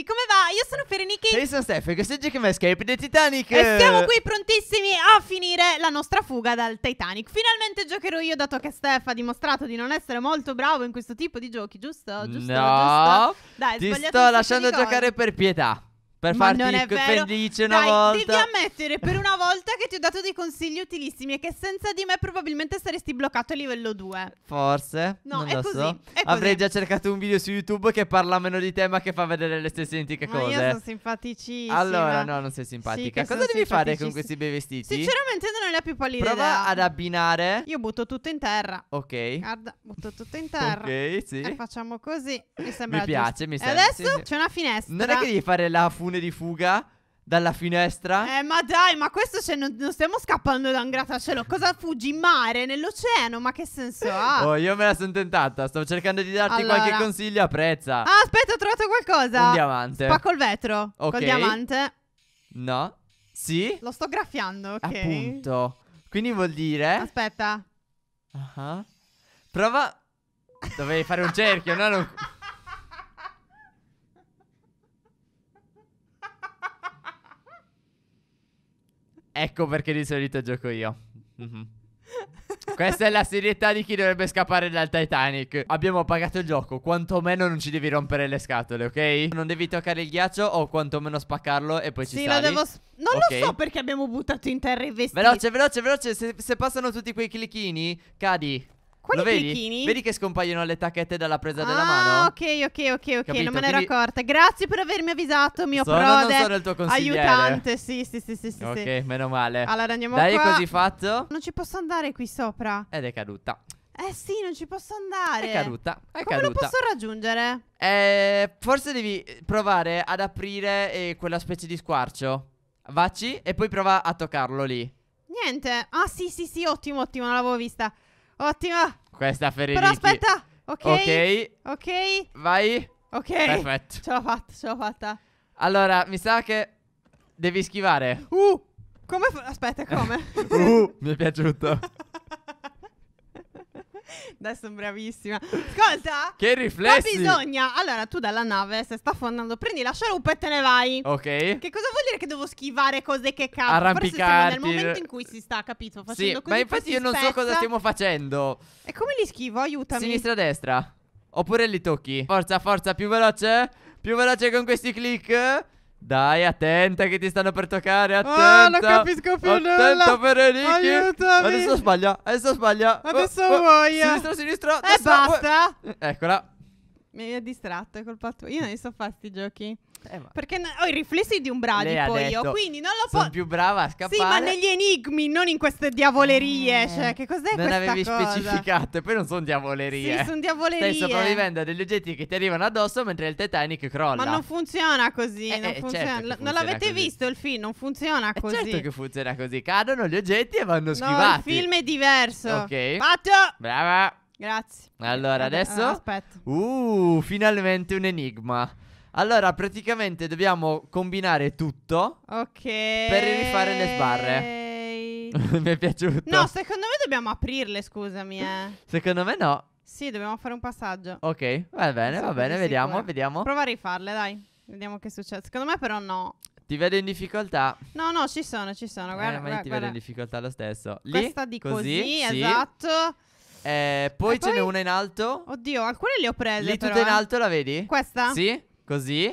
ragazzi, come va? Io sono Pereniki. io sono Steph, questo è Jackman Escape the Titanic. E siamo qui prontissimi a finire la nostra fuga dal Titanic. Finalmente giocherò io, dato che Steph ha dimostrato di non essere molto bravo in questo tipo di giochi, giusto? Giusto, no, giusto. Dai, ti sto lasciando giocare per pietà per Ma farti felice una Dai, volta. Devi ammettere per una volta che ti ho dato dei consigli utilissimi e che senza di me probabilmente saresti bloccato a livello 2. Forse. No, non è lo così, so. È Avrei già cercato un video su YouTube che parla meno di te, ma che fa vedere le stesse identiche ma cose. Io sono simpaticissima. Allora, no, non sei simpatica. Sì, Cosa devi fare con questi bei vestiti? Sinceramente, non è la più pallida. Prova idea. ad abbinare. Io butto tutto in terra. Ok. Guarda, butto tutto in terra. ok, sì. E facciamo così. Mi sembra Mi piace, giusto. mi sembra. E adesso sì, c'è una finestra. Non è che devi fare la funzione comune di fuga dalla finestra. Eh, ma dai, ma questo c'è, non, non stiamo scappando da un grattacielo. Cosa fuggi? In mare, nell'oceano? Ma che senso ha? Oh, io me la sono tentata. Sto cercando di darti allora. qualche consiglio. Apprezza. Ah, aspetta, ho trovato qualcosa. Un diamante. Spacco il vetro. Ok. Col diamante. No. Sì. Lo sto graffiando, ok. Appunto. Quindi vuol dire. Aspetta. Uh -huh. Prova. Dovevi fare un cerchio, no? Non... Ecco perché di solito gioco io. Mm-hmm. Questa è la serietà di chi dovrebbe scappare dal Titanic. Abbiamo pagato il gioco, quantomeno non ci devi rompere le scatole, ok? Non devi toccare il ghiaccio o quantomeno spaccarlo e poi ci sì, sali. Sì, lo devo... non okay. lo so perché abbiamo buttato in terra i vestiti. Veloce, veloce, veloce, se, se passano tutti quei clicchini, cadi. Lo vedi? Clicchini? Vedi che scompaiono le tacchette dalla presa ah, della mano? ok, ok, ok, ok, Capito? non me ne ero accorta. Grazie per avermi avvisato, mio sono, prode. Non sono il tuo consigliere. Aiutante, sì, sì, sì, sì, sì Ok, sì. meno male. Allora andiamo Dai, qua. Dai, così fatto. Non ci posso andare qui sopra. Ed è caduta. Eh sì, non ci posso andare. È caduta. È Come caduta. lo posso raggiungere? Eh, forse devi provare ad aprire eh, quella specie di squarcio. Vacci e poi prova a toccarlo lì. Niente. Ah sì, sì, sì, ottimo, ottimo, non l'avevo vista. Ottima. Questa ferita. Però aspetta. Ok. Ok. Ok. Vai. Ok. Perfetto. Ce l'ho fatta, ce l'ho fatta. Allora, mi sa che devi schivare. Uh! Come Aspetta, come? uh, mi è piaciuto. Adesso sono bravissima. Ascolta. Che riflessi. Ma bisogna. Allora, tu dalla nave, se sta affondando, prendi la scialuppa e te ne vai. Ok. Che cosa vuol dire che devo schivare cose che cadono? Arrampicarti. Forse nel momento in cui si sta, capito? Facendo sì, così. Ma infatti io non so cosa stiamo facendo. E come li schivo? Aiutami. Sinistra, destra. Oppure li tocchi. Forza, forza, più veloce. Più veloce con questi click. Dai, attenta che ti stanno per toccare, ah, attenta. Ah, non capisco più attenta nulla. Attenta Perenichi. Aiutami. Adesso sbaglia, adesso sbaglia. Adesso oh, vuoi. Oh, sinistra, sinistra. E basta. Eh, eccola. Mi ha distratto, è colpa tua. Io non so fare questi giochi. Eh, Perché ho i riflessi di un bradipo io, quindi non lo so. Sono più brava a scappare. Sì, ma negli enigmi, non in queste diavolerie. Eh, cioè, che cos'è non questa cosa? Non avevi specificato, e poi non sono diavolerie. Sì, sono diavolerie. Stai sopravvivendo a degli oggetti che ti arrivano addosso mentre il Titanic crolla. Ma non funziona così. Eh, non, eh, funziona. Certo funziona non l'avete così. visto il film? Non funziona eh, così. certo che funziona così. Cadono gli oggetti e vanno schivati. No, il film è diverso. Ok. Fatto. Brava. Grazie. Allora, adesso... Aspetta. Uh, finalmente un enigma. Allora, praticamente dobbiamo combinare tutto. Ok. Per rifare le sbarre. Mi è piaciuto. No, secondo me dobbiamo aprirle, scusami, eh. Secondo me no. Sì, dobbiamo fare un passaggio. Ok, va bene, va bene, vediamo, sicura. vediamo. Prova a rifarle, dai. Vediamo che succede. Secondo me però no. Ti vedo in difficoltà. No, no, ci sono, ci sono. Eh, guarda, eh, ma io ti guarda. vedo in difficoltà lo stesso. Lì, Questa di così, così sì. esatto. Eh, poi, poi ce n'è una in alto. Oddio, alcune le ho prese. Lì però, tutta in eh. alto, la vedi? Questa? Sì. Così?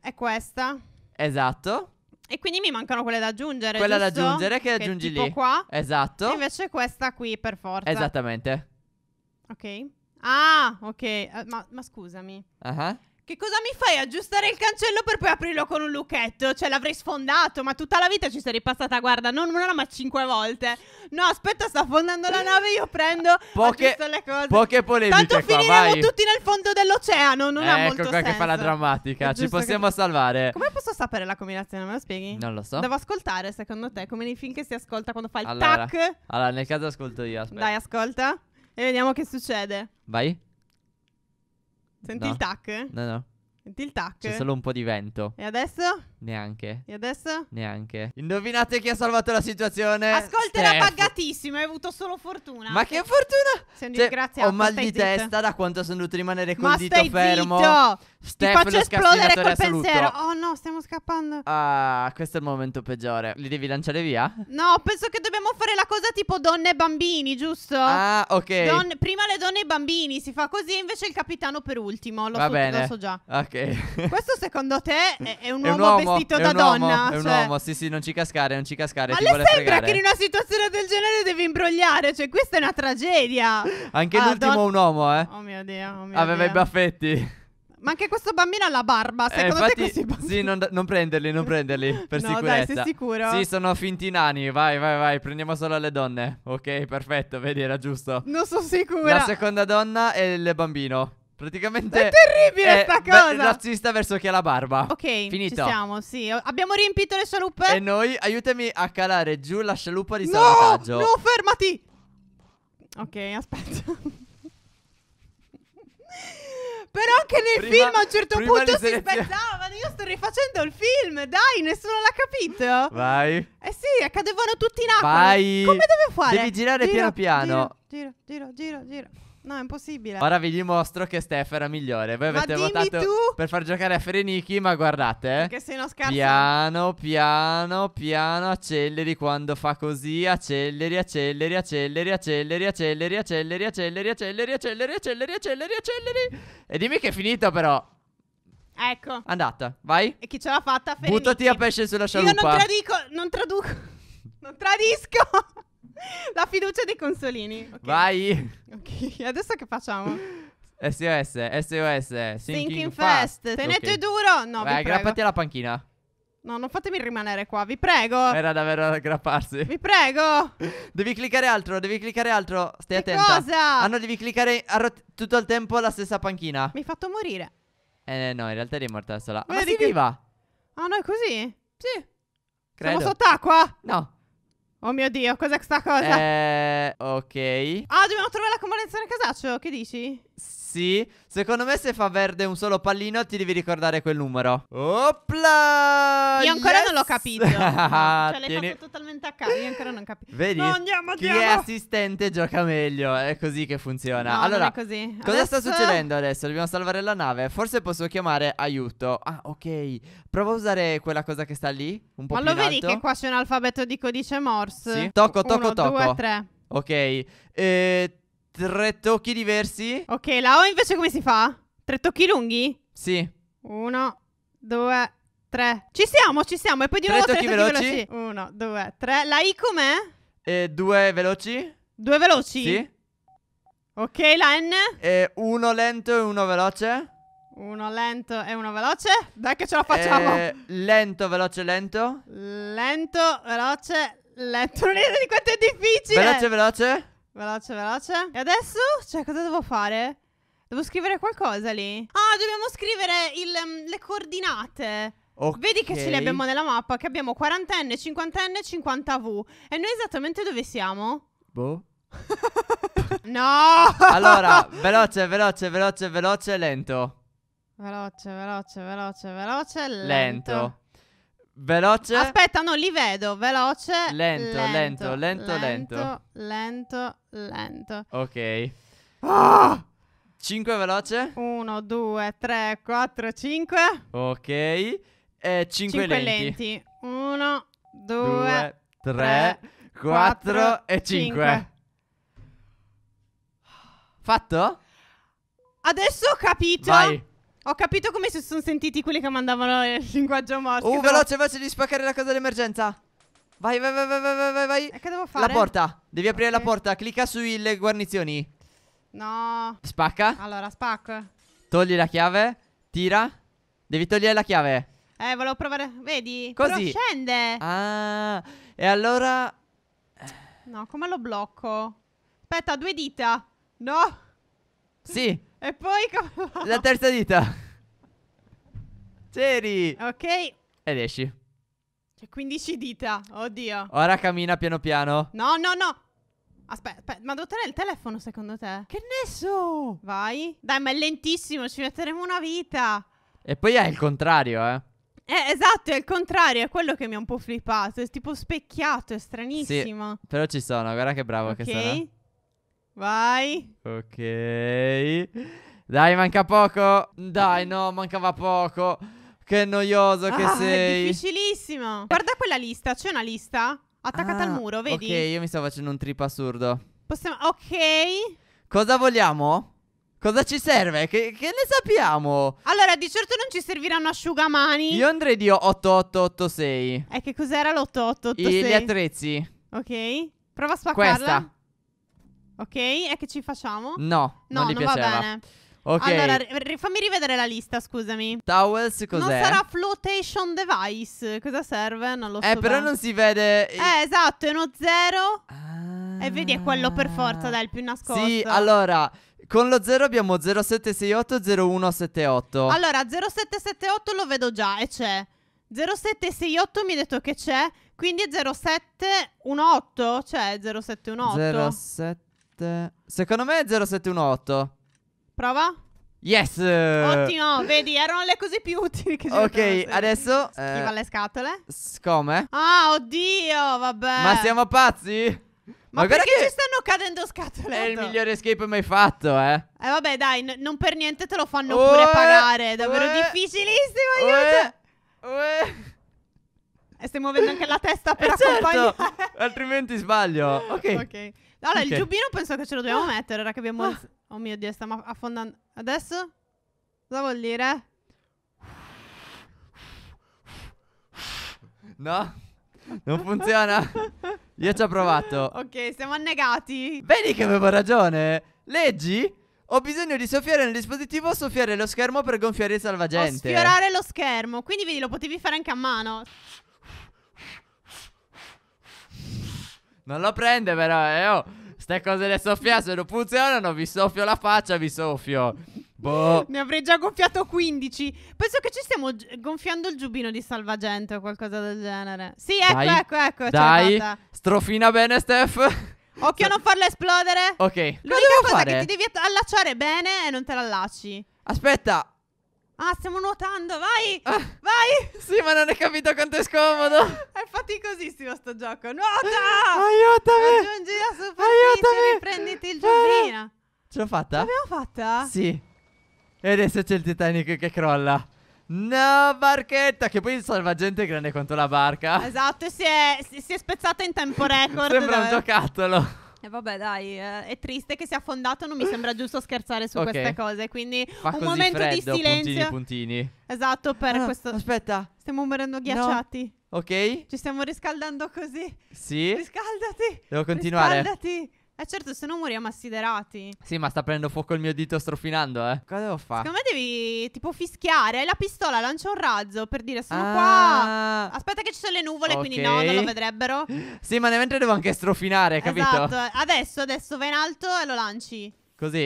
È questa. Esatto. E quindi mi mancano quelle da aggiungere. Quella giusto? da aggiungere che, che aggiungi lì. qua. Esatto. E invece questa qui per forza. Esattamente. Ok. Ah, ok. Uh, ma, ma, scusami. Ah. Uh-huh. Che cosa mi fai? Aggiustare il cancello per poi aprirlo con un lucchetto? Cioè, l'avrei sfondato, ma tutta la vita ci sarei passata, guarda, non una, ma cinque volte. No, aspetta, sta affondando la nave, io prendo. Poche, le cose. poche polemiche. Tanto qua, finiremo vai. tutti nel fondo dell'oceano, non eh, ha ecco molto senso. Ecco qua che fa la drammatica, ci possiamo che... salvare. Come posso sapere la combinazione? Me lo spieghi? Non lo so. Devo ascoltare, secondo te, come nei film che si ascolta quando fa il allora, tac. Allora, nel caso ascolto io, aspetta. Dai, ascolta e vediamo che succede. Vai. Senti no. il tac? No, no. Senti il tac? C'è solo un po' di vento. E adesso? Neanche. E adesso? Neanche. Indovinate chi ha salvato la situazione? Ascolta, era pagatissima, hai avuto solo fortuna. Ma che fortuna! Sei un cioè, disgraziato. Ho mal di zitto. testa da quanto sono dovuto rimanere col Ma dito stai fermo. Zitto. Steph, Ti faccio esplodere col assoluto. pensiero. Oh no, stiamo scappando. Ah, questo è il momento peggiore. Li devi lanciare via? No, penso che dobbiamo fare la cosa tipo donne e bambini, giusto? Ah, ok. Don prima le donne e i bambini si fa così, invece il capitano per ultimo. Lo, Va so, bene. lo so già. Ok. Questo secondo te è, è un uomo, è un uomo vestito da uomo, donna. È un cioè. uomo, sì, sì, non ci cascare, non ci cascare. Ma le sembra fregare. che in una situazione del genere devi imbrogliare, cioè questa è una tragedia. Anche ah, l'ultimo don... un uomo, eh. Oh mio Dio, oh mio Aveva Dio. i baffetti. Ma anche questo bambino ha la barba, eh, secondo eh, infatti, te Sì, non, non, prenderli, non prenderli, per no, sicurezza. No, dai, sei sicuro? Sì, sono finti nani, vai, vai, vai, prendiamo solo le donne. Ok, perfetto, vedi, era giusto. Non sono sicura. La seconda donna e il bambino. Praticamente è terribile è sta cosa. È razzista verso chi ha la barba. Ok, Finito. ci siamo, sì. Abbiamo riempito le scialuppe. E noi aiutami a calare giù la scialuppa di no! salvataggio. No, fermati. Ok, aspetta. Però anche nel prima, film a un certo punto si spezzavano. Io sto rifacendo il film. Dai, nessuno l'ha capito. Vai. Eh sì, cadevano tutti in acqua. Vai. Come devo fare? Devi girare giro, piano piano. Giro, giro, giro, giro. giro. No, è impossibile. Ora vi dimostro che Steph era migliore. Voi ma avete votato tu? per far giocare a Frenichi, ma guardate. Che se no scarsa. Piano, piano, piano, acceleri quando fa così. Acceleri, acceleri, acceleri, acceleri, acceleri, acceleri, acceleri, acceleri, acceleri, acceleri, acceleri, acceleri. E dimmi che è finito però. Ecco. Andata, vai. E chi ce l'ha fatta? Frenichi. Buttati a pesce sulla scialuppa. Io non traduco, non traduco. Non tradisco. La fiducia dei consolini. Okay. Vai. Ok, adesso che facciamo? SOS, SOS, Sinking, Sinking fast. fast. Tenete okay. duro. No, Vai, aggrappati alla panchina. No, non fatemi rimanere qua, vi prego. Era davvero aggrapparsi. Vi prego. Devi cliccare altro, devi cliccare altro. Stai che attenta. Cosa? Ah, no, devi cliccare rot- tutto il tempo la stessa panchina. Mi hai fatto morire. Eh, no, in realtà eri morta sola. Vedi Ma sei che... viva. Ah, no, è così? Sì. Credo. Siamo sott'acqua? No. Oh mio Dio, cos'è questa cosa? Eh, ok. Ah, dobbiamo trovare la l'accomodazione casaccio, che dici? Sì. Sì, Secondo me se fa verde un solo pallino ti devi ricordare quel numero Opla Io ancora yes. non l'ho capito Cioè l'hai fatto totalmente a caso Io ancora non capisco Vedi? No, andiamo, andiamo. Chi è assistente gioca meglio È così che funziona no, Allora adesso... Cosa sta succedendo adesso? Dobbiamo salvare la nave Forse posso chiamare aiuto Ah ok Prova a usare quella cosa che sta lì Un po' Ma più Ma lo vedi che qua c'è un alfabeto di codice morse? Sì Tocco, tocco, Uno, tocco 2, 3 Ok eh, tre tocchi diversi. Ok, la O invece come si fa? Tre tocchi lunghi? Sì. Uno, due, tre. Ci siamo, ci siamo. E poi di tre nuovo tocchi tre tocchi veloci. Uno, due, tre. La I com'è? E due veloci. Due veloci? Sì. Ok, la N? E uno lento e uno veloce. Uno lento e uno veloce. Dai che ce la facciamo. Eh, lento, veloce, lento. Lento, veloce, lento. Non è di quanto è difficile. Veloce, veloce. Veloce, veloce. E adesso? Cioè, cosa devo fare? Devo scrivere qualcosa lì? Ah, dobbiamo scrivere il, um, le coordinate. Okay. Vedi che ce le abbiamo nella mappa, che abbiamo 40N, 50N, 50V. E noi esattamente dove siamo? Boh. no! Allora, veloce, veloce, veloce, veloce, lento. Veloce, veloce, veloce, veloce, lento. lento. Veloce. Aspetta, no, li vedo. Veloce. Lento, lento, lento, lento. Lento, lento. Ok. Ah! 5 veloce. 1, 2, 3, 4, 5. Ok. E 5 lenti. lenti. 1, 2, 3, 4 e 5. Fatto? Adesso ho capito. Vai. Ho capito come si sono sentiti quelli che mandavano il linguaggio morto. Oh, uh, però... veloce, veloce di spaccare la cosa d'emergenza. Vai, vai, vai, vai, vai, vai, E che devo fare? La porta. Devi aprire la porta. Clicca sulle guarnizioni. No. Spacca. Allora, spacco. Togli la chiave. Tira. Devi togliere la chiave. Eh, volevo provare. Vedi? Così. Però scende. Ah. E allora... Eh. No, come lo blocco? Aspetta, due dita. No. Sì. E poi come... La terza dita. Ceri. Ok. Ed esci. C'è 15 dita. Oddio. Ora cammina piano piano. No, no, no. Aspetta, aspetta, ma devo tenere il telefono secondo te? Che ne so? Vai. Dai, ma è lentissimo, ci metteremo una vita. E poi è il contrario, eh. Eh, esatto, è il contrario, è quello che mi ha un po' flippato. È tipo specchiato, è stranissimo. Sì, però ci sono, guarda che bravo okay. che sono. Vai. Ok. Dai, manca poco. Dai, no, mancava poco. Che noioso ah, che sei. È difficilissimo. Guarda quella lista. C'è una lista attaccata ah, al muro, vedi? Ok, io mi stavo facendo un trip assurdo. Possiamo. Ok. Cosa vogliamo? Cosa ci serve? Che, che, ne sappiamo? Allora, di certo non ci serviranno asciugamani. Io andrei di 8886. E eh, che cos'era l'8886? I, gli attrezzi. Ok. Prova a spaccarla. Questa. Ok, e che ci facciamo? No, no non gli non va bene. Ok. Allora, fammi rivedere la lista, scusami. Towels cos'è? Non sarà flotation device. Cosa serve? Non lo eh, so. Eh, però bene. non si vede. Eh, esatto, è uno zero. Ah. E vedi, è quello per forza, dai, il più nascosto. Sì, allora. Con lo zero abbiamo 0768 0178. Allora, 0778 lo vedo già e c'è. 0768 mi ha detto che c'è, quindi è 0718, cioè 0718. 07 7. Secondo me è 0718. Prova? Yes! Ottimo, vedi, erano le cose più utili che ci Ok, adesso... Schiva eh, le scatole. come? Ah, oddio, vabbè. Ma siamo pazzi? Ma, Ma perché che... ci stanno cadendo scatole? È il migliore escape mai fatto, eh. Eh vabbè, dai, non per niente te lo fanno uè, pure pagare. È davvero uè, difficilissimo, aiuto. Uè, e stai muovendo anche la testa per eh certo, accompagnare. Certo, altrimenti sbaglio. Ok. Ok. Allora, okay. il giubbino penso che ce lo dobbiamo ah. mettere, ora che abbiamo... Ah. Oh mio Dio, stiamo affondando... Adesso? Cosa vuol dire? No? Non funziona? Io ci ho provato. Ok, siamo annegati. Vedi che avevo ragione. Leggi? Ho bisogno di soffiare nel dispositivo o soffiare lo schermo per gonfiare il salvagente. O sfiorare lo schermo. Quindi vedi, lo potevi fare anche a mano. Non lo prende però, eh, oh. Ste cose del soffiato non funzionano, vi soffio la faccia, vi soffio. Boh. Ne avrei già gonfiato 15. Penso che ci stiamo gonfiando il giubino di salvagente o qualcosa del genere. Sì, ecco, Dai. ecco, ecco. Dai, strofina bene, Steph. Occhio a non farlo esplodere. Ok. L'unica cosa, cosa che ti devi allacciare bene e non te l'allacci. Aspetta, Ah, stiamo nuotando, vai! Ah, vai! Sì, ma non hai capito quanto è scomodo. È faticosissimo sto gioco. Nuota! Eh, aiutami! Raggiungi la superficie, Aiutami! prenditi il giubbino. Eh, ce l'ho fatta? L'abbiamo fatta? Sì. E adesso c'è il Titanic che crolla. No, barchetta! Che poi il salvagente è grande quanto la barca. Esatto, si è, si, è spezzata in tempo record. Sembra un giocattolo. E vabbè, dai, eh, è triste che sia affondato. Non mi sembra giusto scherzare su Ok. queste cose. Quindi, Fa un momento freddo, di silenzio. Puntini, puntini. Esatto, per Ah, questo. Aspetta, Stiamo morendo ghiacciati. Ok? Ci stiamo riscaldando così. Sì? Riscaldati. Devo continuare. Riscaldati. Eh certo, se no moriamo assiderati. Sì, ma sta prendendo fuoco il mio dito strofinando, eh. Cosa devo fare? Secondo me devi tipo fischiare. Hai La pistola lancia un razzo per dire sono ah, qua. Aspetta che ci sono le nuvole, okay. quindi no, non lo vedrebbero. Sì, ma nel mentre devo anche strofinare, capito? Esatto. Adesso, adesso vai in alto e lo lanci. Così?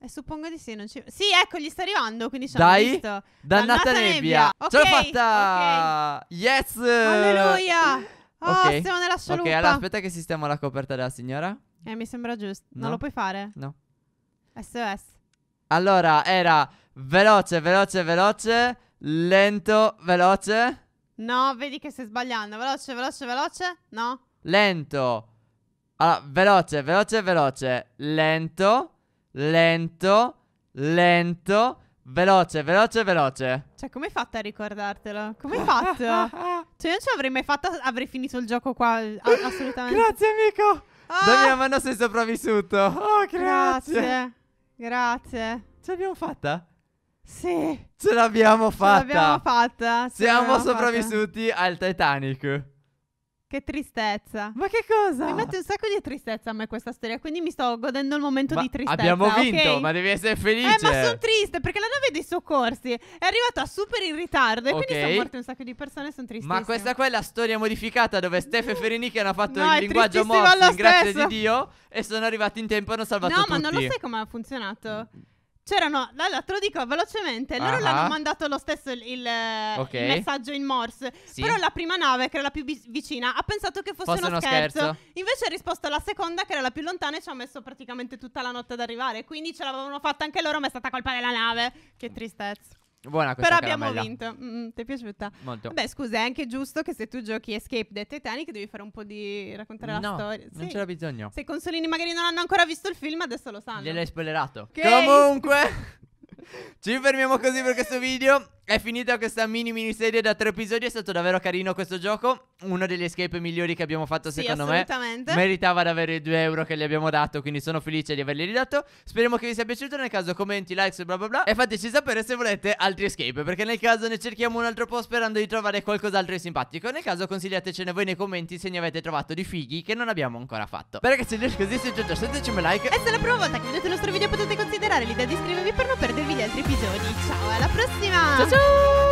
Eh, suppongo di sì, non ci... Sì, ecco, gli sta arrivando, quindi ci Dai, visto. Dannata, nebbia. nebbia. Okay, Ce l'ho fatta! Okay. Yes! Alleluia! Oh, okay. siamo nella scialuppa. Ok, allora aspetta che sistemo la coperta della signora. Eh, mi sembra giusto. No. Non lo puoi fare? No. SOS. Allora, era veloce, veloce, veloce, lento, veloce. No, vedi che stai sbagliando. Veloce, veloce, veloce. No. Lento. Allora, veloce, veloce, veloce. Lento, lento, lento. Veloce, veloce, veloce. Cioè, come hai fatto a ricordartelo? Come hai fatto? cioè, io non ce l'avrei mai fatta, avrei finito il gioco qua. A- assolutamente. Grazie, amico. Ah! Da mia mano sei sopravvissuto. Oh, grazie. Grazie. grazie. Ce l'abbiamo fatta? Sì. Ce l'abbiamo fatta. Ce l'abbiamo fatta. Ce Siamo sopravvissuti fatta. al Titanic. Che tristezza. Ma che cosa? Mi mette un sacco di tristezza a me questa storia, quindi mi sto godendo il momento ma di tristezza. Abbiamo vinto, okay? ma devi essere felice. Eh, ma sono triste perché la nave dei soccorsi è arrivata super in ritardo e okay. quindi sono morte un sacco di persone, e sono triste. Ma questa qua è la storia modificata dove Steph e Ferenicchi hanno fatto no, il linguaggio morto. grazie di Dio, e sono arrivati in tempo e hanno salvato no, tutti. No, ma non lo sai come ha funzionato. C'erano, te lo dico velocemente, loro Ah. l'hanno mandato lo stesso il, il, eh, messaggio in Morse, Sì. però la prima nave, che era la più vi- vicina, ha pensato che fosse, Fosse uno scherzo. invece ha risposto alla seconda, che era la più lontana e ci ha messo praticamente tutta la notte ad arrivare, quindi ce l'avevano fatta anche loro, ma è stata colpa della nave, che tristezza. Buona questa Però caramella. abbiamo vinto. Mm, ti è piaciuta? Molto. Beh, scusa, è anche giusto che se tu giochi Escape the Titanic devi fare un po' di raccontare la storia. Sì. Non c'era bisogno. Se i consolini magari non hanno ancora visto il film, adesso lo sanno. Gliel'hai spoilerato. Okay. Comunque, ci fermiamo così per questo video. È finita questa mini miniserie da tre episodi, è stato davvero carino questo gioco, uno degli escape migliori che abbiamo fatto sì, secondo me. Meritava di avere i 2 euro che gli abbiamo dato, quindi sono felice di averli ridato. Speriamo che vi sia piaciuto, nel caso commenti, likes, bla bla bla. E fateci sapere se volete altri escape, perché nel caso ne cerchiamo un altro po' sperando di trovare qualcos'altro di simpatico. Nel caso consigliatecene voi nei commenti se ne avete trovato di fighi che non abbiamo ancora fatto. Per ragazzi, è così, se già sentiteci un like. E se la prima volta che vedete il nostro video potete considerare l'idea di iscrivervi per non perdervi gli altri episodi. Ciao, alla prossima! Ciao ciao! Tchau!